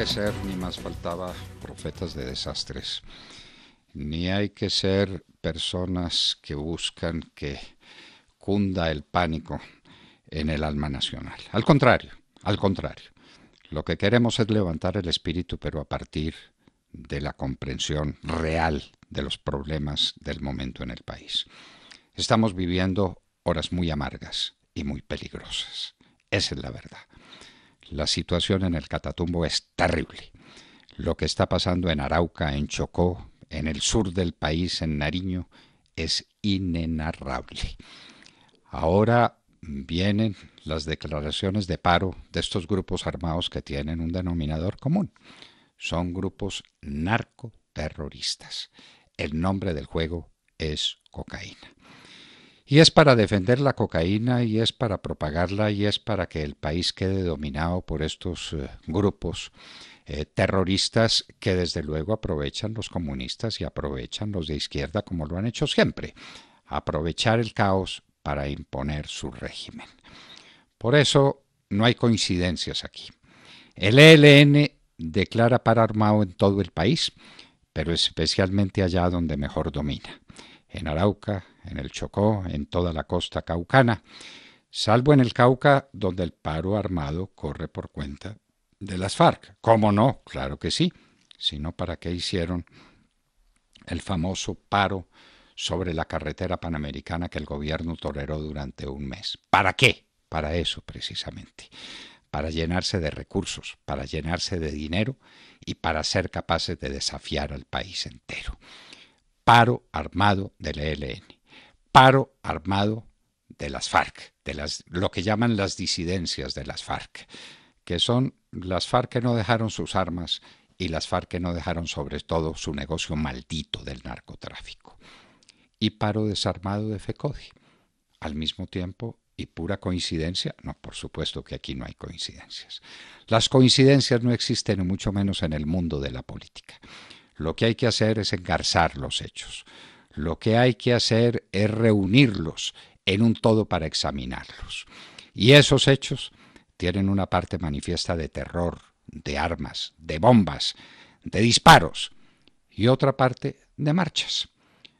que ser, ni más faltaba, profetas de desastres, ni hay que ser personas que buscan que cunda el pánico en el alma nacional. Al contrario, al contrario, lo que queremos es levantar el espíritu, pero a partir de la comprensión real de los problemas del momento en el país. Estamos viviendo horas muy amargas y muy peligrosas. Esa es la verdad la situación en el Catatumbo es terrible. Lo que está pasando en Arauca, en Chocó, en el sur del país, en Nariño, es inenarrable. Ahora vienen las declaraciones de paro de estos grupos armados que tienen un denominador común. Son grupos narcoterroristas. El nombre del juego es cocaína. Y es para defender la cocaína y es para propagarla y es para que el país quede dominado por estos eh, grupos eh, terroristas que desde luego aprovechan los comunistas y aprovechan los de izquierda como lo han hecho siempre. Aprovechar el caos para imponer su régimen. Por eso no hay coincidencias aquí. El ELN declara para armado en todo el país, pero especialmente allá donde mejor domina en Arauca, en el Chocó, en toda la costa caucana, salvo en el Cauca, donde el paro armado corre por cuenta de las FARC. ¿Cómo no? Claro que sí, sino para qué hicieron el famoso paro sobre la carretera panamericana que el gobierno toleró durante un mes. ¿Para qué? Para eso precisamente, para llenarse de recursos, para llenarse de dinero y para ser capaces de desafiar al país entero paro armado del ELN, paro armado de las FARC, de las, lo que llaman las disidencias de las FARC, que son las FARC que no dejaron sus armas y las FARC que no dejaron sobre todo su negocio maldito del narcotráfico. Y paro desarmado de FECODI. Al mismo tiempo, y pura coincidencia, no, por supuesto que aquí no hay coincidencias. Las coincidencias no existen, mucho menos en el mundo de la política. Lo que hay que hacer es engarzar los hechos. Lo que hay que hacer es reunirlos en un todo para examinarlos. Y esos hechos tienen una parte manifiesta de terror, de armas, de bombas, de disparos y otra parte de marchas,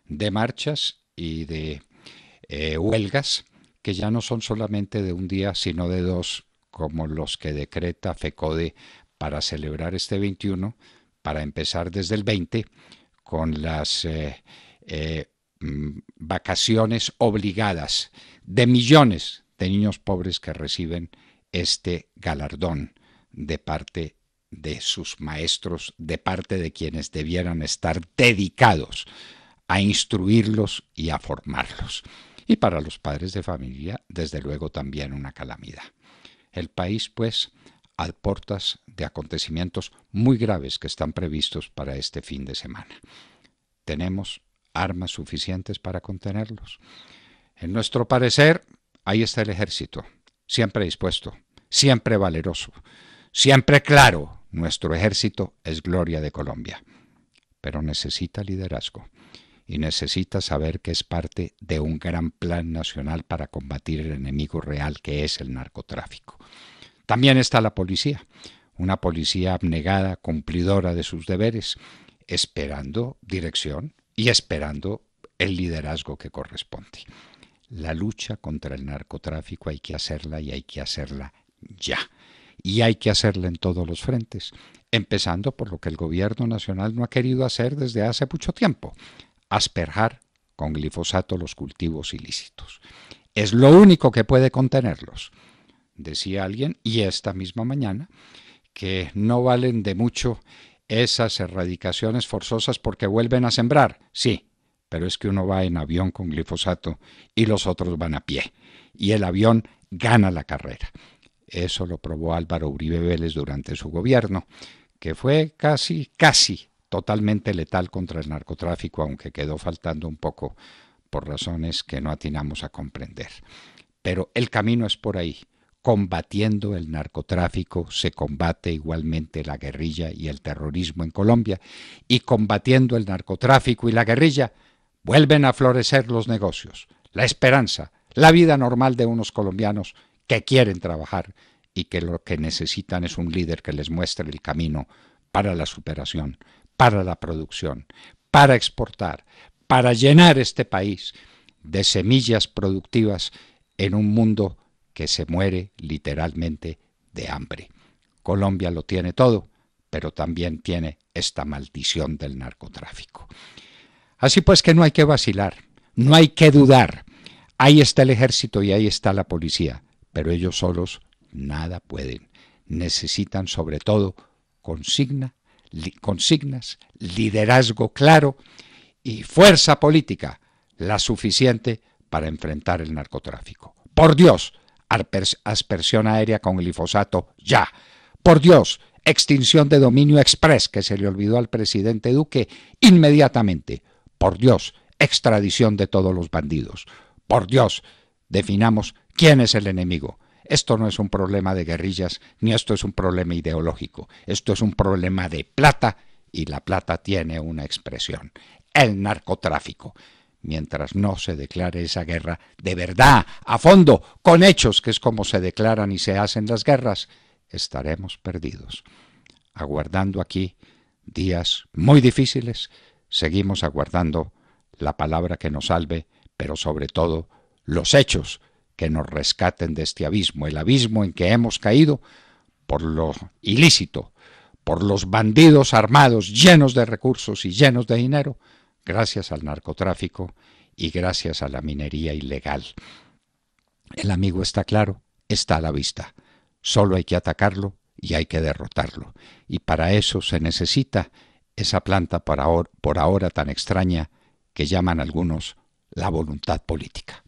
de marchas y de eh, huelgas que ya no son solamente de un día, sino de dos, como los que decreta FECODE para celebrar este 21, para empezar desde el 20 con las eh, eh, mm, vacaciones obligadas de millones de niños pobres que reciben este galardón de parte de sus maestros, de parte de quienes debieran estar dedicados a instruirlos y a formarlos. Y para los padres de familia, desde luego, también una calamidad. El país, pues, a portas de acontecimientos muy graves que están previstos para este fin de semana. Tenemos armas suficientes para contenerlos. En nuestro parecer, ahí está el ejército, siempre dispuesto, siempre valeroso, siempre claro. Nuestro ejército es gloria de Colombia, pero necesita liderazgo y necesita saber que es parte de un gran plan nacional para combatir el enemigo real que es el narcotráfico. También está la policía, una policía abnegada, cumplidora de sus deberes, esperando dirección y esperando el liderazgo que corresponde. La lucha contra el narcotráfico hay que hacerla y hay que hacerla ya. Y hay que hacerla en todos los frentes, empezando por lo que el gobierno nacional no ha querido hacer desde hace mucho tiempo, asperjar con glifosato los cultivos ilícitos. Es lo único que puede contenerlos decía alguien, y esta misma mañana, que no valen de mucho esas erradicaciones forzosas porque vuelven a sembrar, sí, pero es que uno va en avión con glifosato y los otros van a pie, y el avión gana la carrera. Eso lo probó Álvaro Uribe Vélez durante su gobierno, que fue casi, casi totalmente letal contra el narcotráfico, aunque quedó faltando un poco por razones que no atinamos a comprender. Pero el camino es por ahí combatiendo el narcotráfico se combate igualmente la guerrilla y el terrorismo en Colombia, y combatiendo el narcotráfico y la guerrilla vuelven a florecer los negocios, la esperanza, la vida normal de unos colombianos que quieren trabajar y que lo que necesitan es un líder que les muestre el camino para la superación, para la producción, para exportar, para llenar este país de semillas productivas en un mundo que se muere literalmente de hambre. Colombia lo tiene todo, pero también tiene esta maldición del narcotráfico. Así pues que no hay que vacilar, no hay que dudar. Ahí está el ejército y ahí está la policía, pero ellos solos nada pueden. Necesitan sobre todo consigna, consignas, liderazgo claro y fuerza política, la suficiente para enfrentar el narcotráfico. Por Dios, aspersión aérea con glifosato ya. Por Dios, extinción de dominio express que se le olvidó al presidente Duque inmediatamente. Por Dios, extradición de todos los bandidos. Por Dios, definamos quién es el enemigo. Esto no es un problema de guerrillas, ni esto es un problema ideológico. Esto es un problema de plata y la plata tiene una expresión, el narcotráfico mientras no se declare esa guerra de verdad, a fondo, con hechos, que es como se declaran y se hacen las guerras, estaremos perdidos. Aguardando aquí días muy difíciles, seguimos aguardando la palabra que nos salve, pero sobre todo los hechos que nos rescaten de este abismo, el abismo en que hemos caído por lo ilícito, por los bandidos armados llenos de recursos y llenos de dinero, gracias al narcotráfico y gracias a la minería ilegal. El amigo está claro, está a la vista. Solo hay que atacarlo y hay que derrotarlo. Y para eso se necesita esa planta por ahora, por ahora tan extraña que llaman algunos la voluntad política.